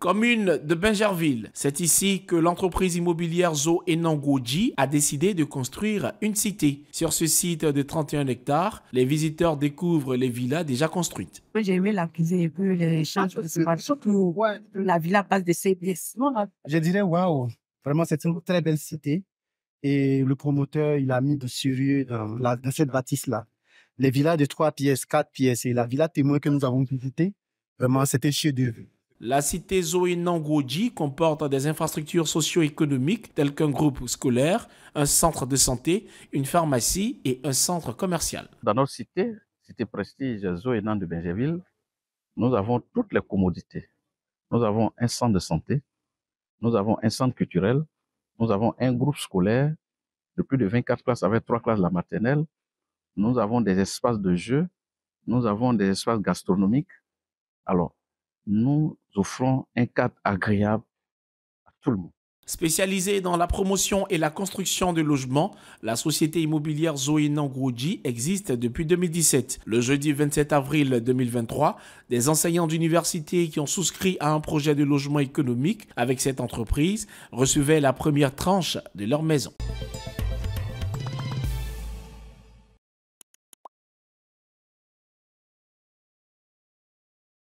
commune de Benjerville, C'est ici que l'entreprise immobilière Zo Enangoji a décidé de construire une cité. Sur ce site de 31 hectares, les visiteurs découvrent les villas déjà construites. J'ai aimé la cuisine et les échanges, ah, la villa passe de ses pièces. Je dirais waouh, vraiment c'est une très belle cité et le promoteur il a mis de sérieux dans, cette bâtisse là. Les villas de trois pièces, quatre pièces et la villa témoin que nous avons visitée, vraiment c'était chez de la cité Zoé-Nangoji comporte des infrastructures socio-économiques telles qu'un groupe scolaire, un centre de santé, une pharmacie et un centre commercial. Dans notre cité, cité prestige zoé de nous avons toutes les commodités. Nous avons un centre de santé, nous avons un centre culturel, nous avons un groupe scolaire de plus de 24 classes avec trois classes la maternelle, nous avons des espaces de jeux, nous avons des espaces gastronomiques. Alors, nous offrons un cadre agréable à tout le monde. Spécialisée dans la promotion et la construction de logements, la société immobilière Zoé Grouji existe depuis 2017. Le jeudi 27 avril 2023, des enseignants d'université qui ont souscrit à un projet de logement économique avec cette entreprise recevaient la première tranche de leur maison.